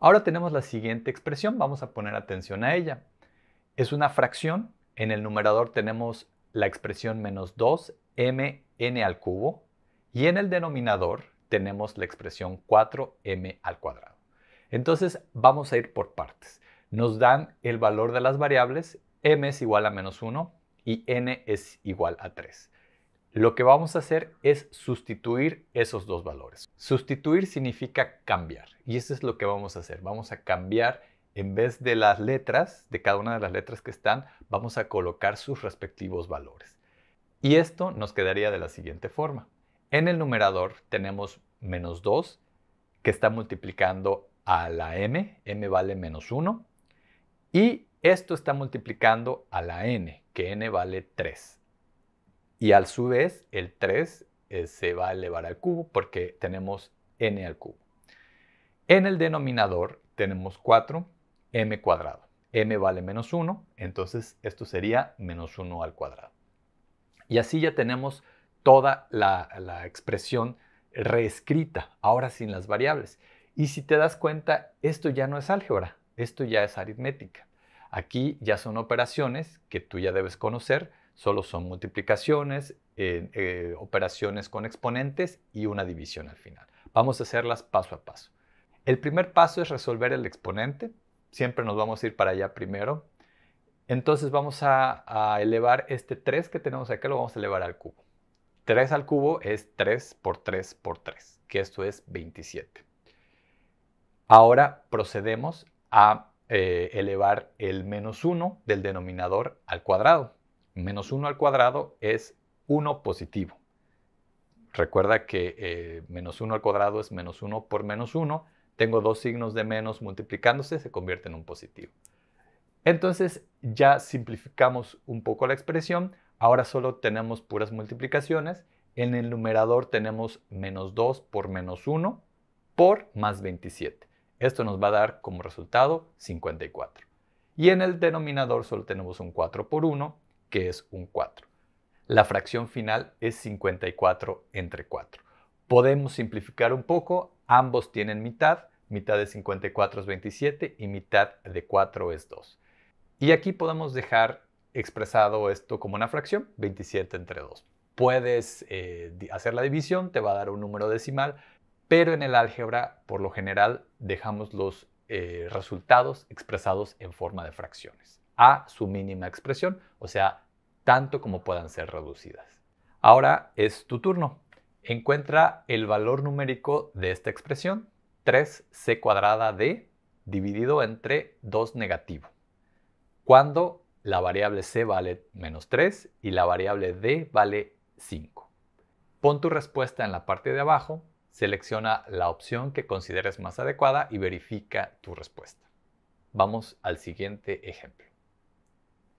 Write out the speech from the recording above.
Ahora tenemos la siguiente expresión, vamos a poner atención a ella. Es una fracción, en el numerador tenemos la expresión menos 2 n al cubo y en el denominador tenemos la expresión 4m al cuadrado. Entonces vamos a ir por partes. Nos dan el valor de las variables, m es igual a menos 1 y n es igual a 3. Lo que vamos a hacer es sustituir esos dos valores. Sustituir significa cambiar y eso es lo que vamos a hacer. Vamos a cambiar en vez de las letras, de cada una de las letras que están, vamos a colocar sus respectivos valores. Y esto nos quedaría de la siguiente forma. En el numerador tenemos menos 2 que está multiplicando a la m, m vale menos 1, y esto está multiplicando a la n, que n vale 3. Y al su vez, el 3 eh, se va a elevar al cubo porque tenemos n al cubo. En el denominador tenemos 4, m cuadrado. m vale menos 1, entonces esto sería menos 1 al cuadrado. Y así ya tenemos toda la expresión reescrita, ahora sin las variables. Y si te das cuenta, esto ya no es álgebra, esto ya es aritmética. Aquí ya son operaciones que tú ya debes conocer, solo son multiplicaciones, eh, eh, operaciones con exponentes y una división al final. Vamos a hacerlas paso a paso. El primer paso es resolver el exponente. Siempre nos vamos a ir para allá primero. Entonces vamos a, a elevar este 3 que tenemos acá, lo vamos a elevar al cubo. 3 al cubo es 3 por 3 por 3, que esto es 27. Ahora procedemos a eh, elevar el menos 1 del denominador al cuadrado. Menos 1 al cuadrado es 1 positivo. Recuerda que eh, menos 1 al cuadrado es menos 1 por menos 1. Tengo dos signos de menos multiplicándose, se convierte en un positivo. Entonces ya simplificamos un poco la expresión. Ahora solo tenemos puras multiplicaciones. En el numerador tenemos menos 2 por menos 1 por más 27. Esto nos va a dar como resultado 54. Y en el denominador solo tenemos un 4 por 1, que es un 4. La fracción final es 54 entre 4. Podemos simplificar un poco, ambos tienen mitad, mitad de 54 es 27 y mitad de 4 es 2. Y aquí podemos dejar expresado esto como una fracción, 27 entre 2. Puedes eh, hacer la división, te va a dar un número decimal, pero en el álgebra por lo general dejamos los eh, resultados expresados en forma de fracciones a su mínima expresión, o sea, tanto como puedan ser reducidas. Ahora es tu turno. Encuentra el valor numérico de esta expresión, 3c cuadrada d dividido entre 2 negativo, cuando la variable c vale menos 3 y la variable d vale 5. Pon tu respuesta en la parte de abajo Selecciona la opción que consideres más adecuada y verifica tu respuesta. Vamos al siguiente ejemplo.